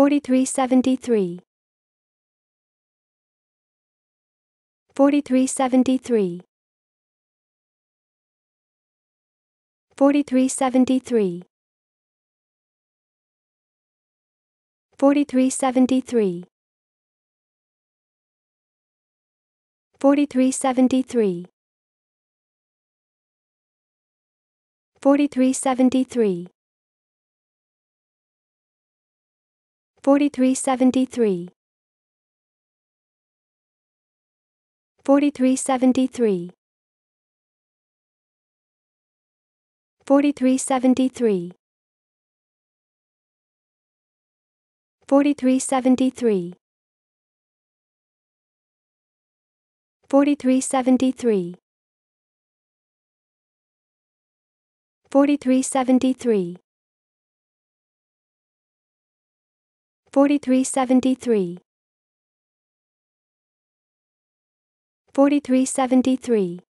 4373 4373 4373 4373 4373 4373 4373 4373 4373 4373 4373 4373 4373 4373